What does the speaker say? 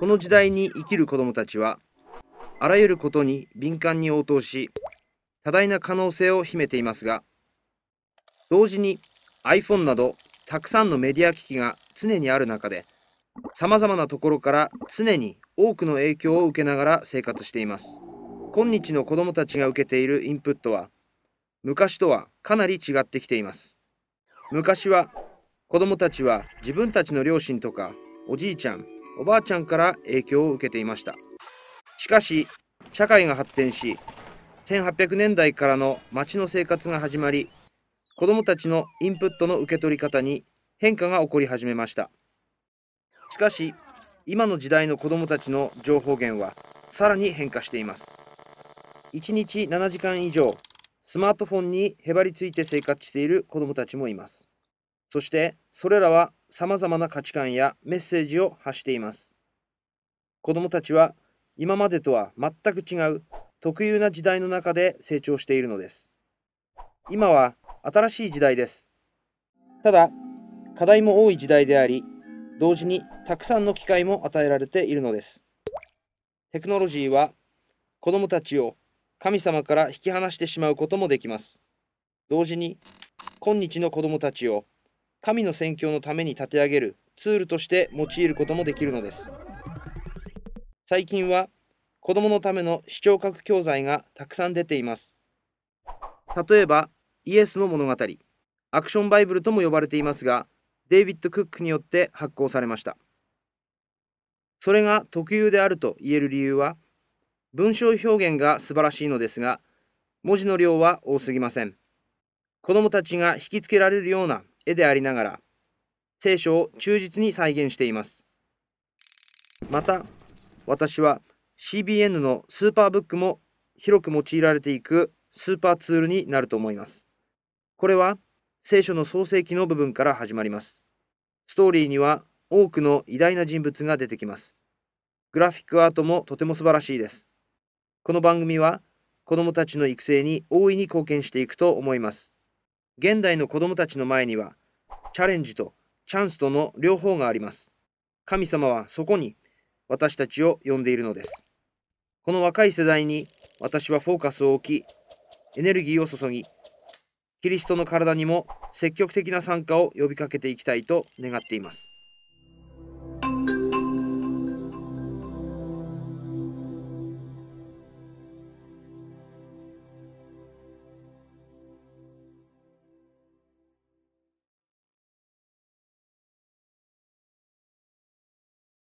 この時代に生きる子どもたちはあらゆることに敏感に応答し多大な可能性を秘めていますが同時に iPhone などたくさんのメディア機器が常にある中でさまざまなところから常に多くの影響を受けながら生活しています今日の子どもたちが受けているインプットは昔とはかなり違ってきています昔は子どもたちは自分たちの両親とかおじいちゃんおばあちゃんから影響を受けていましたしかし社会が発展し1800年代からの町の生活が始まり子どもたちのインプットの受け取り方に変化が起こり始めましたしかし今の時代の子どもたちの情報源はさらに変化しています1日7時間以上スマートフォンにへばりついて生活している子どもたちもいますそしてそれらは様々な価値観やメッセージを発しています。子供たちは今までとは全く違う特有な時代の中で成長しているのです。今は新しい時代です。ただ、課題も多い時代であり、同時にたくさんの機会も与えられているのです。テクノロジーは子供たちを神様から引き離してしまうこともできます。同時に今日の子供たちを神の宣教のために立て上げるツールとして用いることもできるのです最近は子供のための視聴覚教材がたくさん出ています例えばイエスの物語アクションバイブルとも呼ばれていますがデイビッド・クックによって発行されましたそれが特有であると言える理由は文章表現が素晴らしいのですが文字の量は多すぎません子供たちが引きつけられるような絵でありながら、聖書を忠実に再現しています。また、私は CBN のスーパーブックも広く用いられていくスーパーツールになると思います。これは聖書の創世記の部分から始まります。ストーリーには多くの偉大な人物が出てきます。グラフィックアートもとても素晴らしいです。この番組は子どもたちの育成に大いに貢献していくと思います。現代の子どもたちの前にはチャレンジとチャンスとの両方があります。神様はそこに私たちを呼んでいるのです。この若い世代に私はフォーカスを置き、エネルギーを注ぎ、キリストの体にも積極的な参加を呼びかけていきたいと願っています。